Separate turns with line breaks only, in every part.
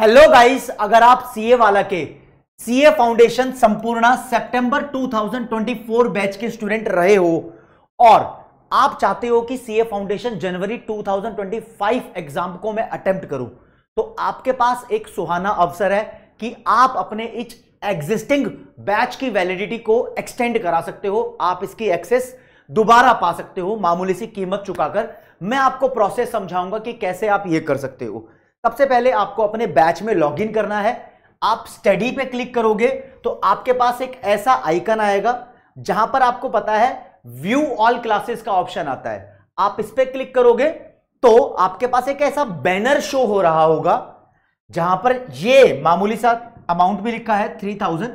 hello guys अगर आप CA वाला के सीए फाउंडेशन संपूर्णा सितंबर 2024 बैच के स्टूडेंट रहे हो और आप चाहते हो कि सीए फाउंडेशन जनवरी 2025 एग्जाम को मैं अटेम्प्ट करूं तो आपके पास एक सुहाना अवसर है कि आप अपने इस एग्जिस्टिंग बैच की वैलिडिटी को एक्सटेंड करा सकते हो आप इसकी एक्सेस दोबारा पा सकते हो मामूली सी कीमत चुकाकर मैं आपको प्रोसेस समझाऊंगा कि कैसे आप ये कर सकते हो सबसे पहले आपको अपने बैच में लॉगिन करना है आप स्टडी पे क्लिक करोगे तो आपके पास एक ऐसा आइकन आएगा जहां पर आपको पता है व्यू ऑल क्लासेस का ऑप्शन आता है आप इस पर क्लिक करोगे तो आपके पास एक ऐसा बैनर शो हो रहा होगा जहां पर ये मामूली सा अमाउंट भी लिखा है थ्री थाउजेंड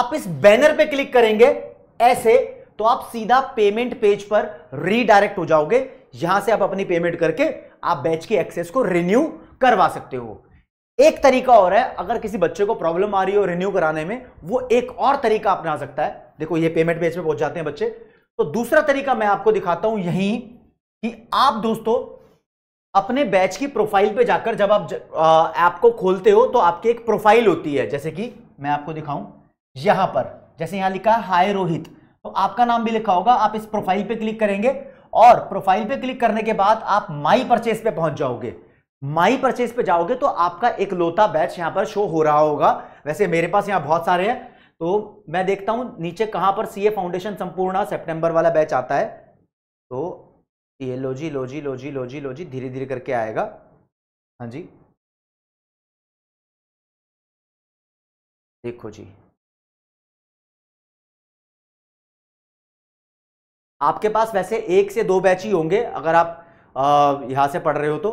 आप इस बैनर पे क्लिक करेंगे ऐसे तो आप सीधा पेमेंट पेज पर रीडायरेक्ट हो जाओगे यहां से आप अपनी पेमेंट करके आप बैच की एक्सेस को रिन्यू करवा सकते हो एक तरीका और है अगर किसी बच्चे को प्रॉब्लम आ रही हो रिन्यू कराने में वो एक और तरीका अपना सकता है देखो ये पेमेंट पेज पे पहुंच जाते हैं बच्चे तो दूसरा तरीका मैं आपको दिखाता हूं यहीं कि आप दोस्तों अपने बैच की प्रोफाइल पे जाकर जब आप ऐप को खोलते हो तो आपकी एक प्रोफाइल होती है जैसे कि मैं आपको दिखाऊं यहां पर जैसे यहां लिखा है हाय रोहित तो आपका नाम भी लिखा होगा आप इस प्रोफाइल पे क्लिक करेंगे और प्रोफाइल पे क्लिक करने के बाद आप माई परचेस पे पहुंच जाओगे माई परचेस पे जाओगे तो आपका एक लोता बैच यहां पर शो हो रहा होगा वैसे मेरे पास यहां बहुत सारे हैं तो मैं देखता हूं नीचे कहां पर सीए फाउंडेशन संपूर्ण सेप्टेंबर वाला बैच आता है तो ये लोजी लोजी लोजी लोजी लोजी धीरे धीरे करके आएगा हाँ जी देखो जी आपके पास वैसे एक से दो बैच ही होंगे अगर आप यहाँ से पढ़ रहे हो तो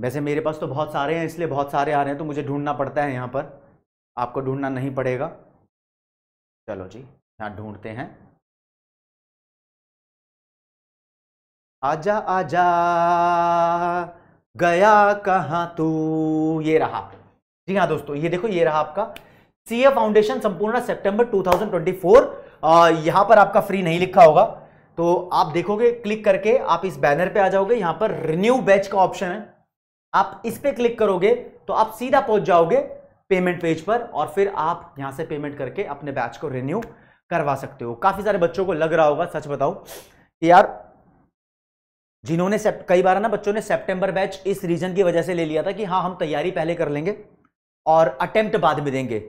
वैसे मेरे पास तो बहुत सारे हैं इसलिए बहुत सारे आ रहे हैं तो मुझे ढूंढना पड़ता है यहाँ पर आपको ढूंढना नहीं पड़ेगा चलो जी यहाँ ढूंढते हैं आजा आजा गया कहाँ तू ये रहा जी हाँ दोस्तों ये देखो ये रहा आपका सीए फाउंडेशन संपूर्ण सितंबर 2024 थाउजेंड यहाँ पर आपका फ्री नहीं लिखा होगा तो आप देखोगे क्लिक करके आप इस बैनर पे आ जाओगे यहां पर रिन्यू बैच का ऑप्शन है आप इस पर क्लिक करोगे तो आप सीधा पहुंच जाओगे पेमेंट पेज पर और फिर आप यहां से पेमेंट करके अपने बैच को रिन्यू करवा सकते हो काफ़ी सारे बच्चों को लग रहा होगा सच बताओ कि यार जिन्होंने कई बार ना बच्चों ने सेप्टेंबर बैच इस रीज़न की वजह से ले लिया था कि हाँ हम तैयारी पहले कर लेंगे और अटेम्प्ट बाद में देंगे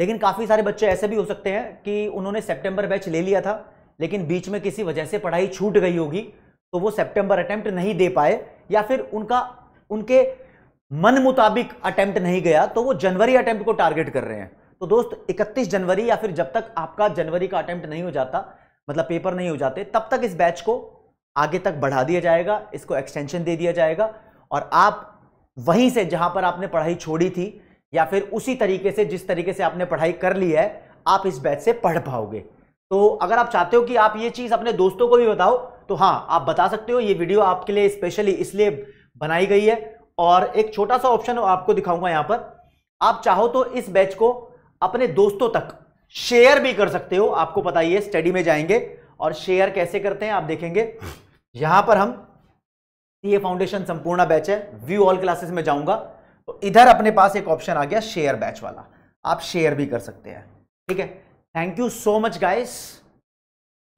लेकिन काफ़ी सारे बच्चे ऐसे भी हो सकते हैं कि उन्होंने सेप्टेंबर बैच ले लिया था लेकिन बीच में किसी वजह से पढ़ाई छूट गई होगी तो वो सेप्टेम्बर अटैम्प्ट नहीं दे पाए या फिर उनका उनके मन मुताबिक अटैम्प्ट नहीं गया तो वो जनवरी अटैम्प्ट को टारगेट कर रहे हैं तो दोस्त 31 जनवरी या फिर जब तक आपका जनवरी का अटैम्प्ट नहीं हो जाता मतलब पेपर नहीं हो जाते तब तक इस बैच को आगे तक बढ़ा दिया जाएगा इसको एक्सटेंशन दे दिया जाएगा और आप वहीं से जहां पर आपने पढ़ाई छोड़ी थी या फिर उसी तरीके से जिस तरीके से आपने पढ़ाई कर ली है आप इस बैच से पढ़ पाओगे तो अगर आप चाहते हो कि आप ये चीज़ अपने दोस्तों को भी बताओ तो हाँ आप बता सकते हो ये वीडियो आपके लिए स्पेशली इसलिए बनाई गई है और एक छोटा सा ऑप्शन आपको दिखाऊंगा यहाँ पर आप चाहो तो इस बैच को अपने दोस्तों तक शेयर भी कर सकते हो आपको पता ही है स्टडी में जाएंगे और शेयर कैसे करते हैं आप देखेंगे यहाँ पर हम ये फाउंडेशन संपूर्ण बैच है व्यू ऑल क्लासेस में जाऊंगा तो इधर अपने पास एक ऑप्शन आ गया शेयर बैच वाला आप शेयर भी कर सकते हैं ठीक है thank you so much guys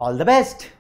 all the best